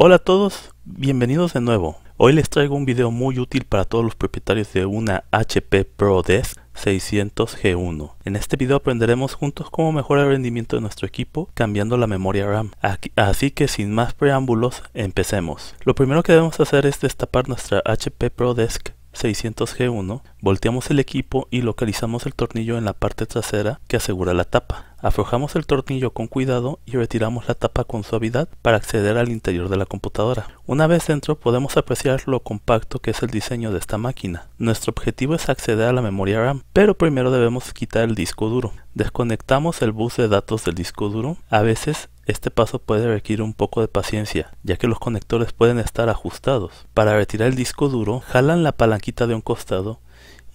Hola a todos, bienvenidos de nuevo. Hoy les traigo un video muy útil para todos los propietarios de una HP ProDesk 600G1. En este video aprenderemos juntos cómo mejorar el rendimiento de nuestro equipo cambiando la memoria RAM. así que sin más preámbulos, empecemos. Lo primero que debemos hacer es destapar nuestra HP ProDesk 600G1 Volteamos el equipo y localizamos el tornillo en la parte trasera que asegura la tapa. Aflojamos el tornillo con cuidado y retiramos la tapa con suavidad para acceder al interior de la computadora. Una vez dentro podemos apreciar lo compacto que es el diseño de esta máquina. Nuestro objetivo es acceder a la memoria RAM, pero primero debemos quitar el disco duro. Desconectamos el bus de datos del disco duro. A veces este paso puede requerir un poco de paciencia, ya que los conectores pueden estar ajustados. Para retirar el disco duro, jalan la palanquita de un costado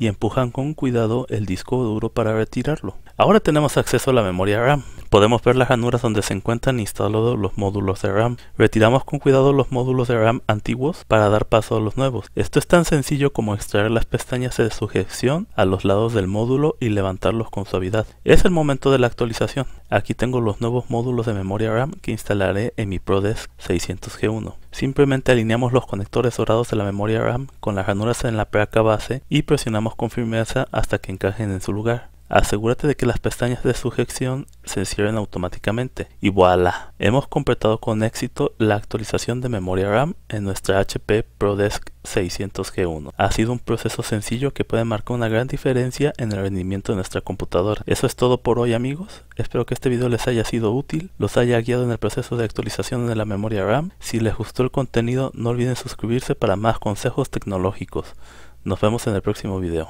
y empujan con cuidado el disco duro para retirarlo. Ahora tenemos acceso a la memoria RAM, Podemos ver las ranuras donde se encuentran instalados los módulos de RAM. Retiramos con cuidado los módulos de RAM antiguos para dar paso a los nuevos. Esto es tan sencillo como extraer las pestañas de sujeción a los lados del módulo y levantarlos con suavidad. Es el momento de la actualización. Aquí tengo los nuevos módulos de memoria RAM que instalaré en mi ProDesk 600G1. Simplemente alineamos los conectores dorados de la memoria RAM con las ranuras en la placa base y presionamos con firmeza hasta que encajen en su lugar. Asegúrate de que las pestañas de sujeción se cierren automáticamente y voilà, hemos completado con éxito la actualización de memoria RAM en nuestra HP ProDesk 600G1. Ha sido un proceso sencillo que puede marcar una gran diferencia en el rendimiento de nuestra computadora. Eso es todo por hoy amigos, espero que este video les haya sido útil, los haya guiado en el proceso de actualización de la memoria RAM. Si les gustó el contenido no olviden suscribirse para más consejos tecnológicos. Nos vemos en el próximo video.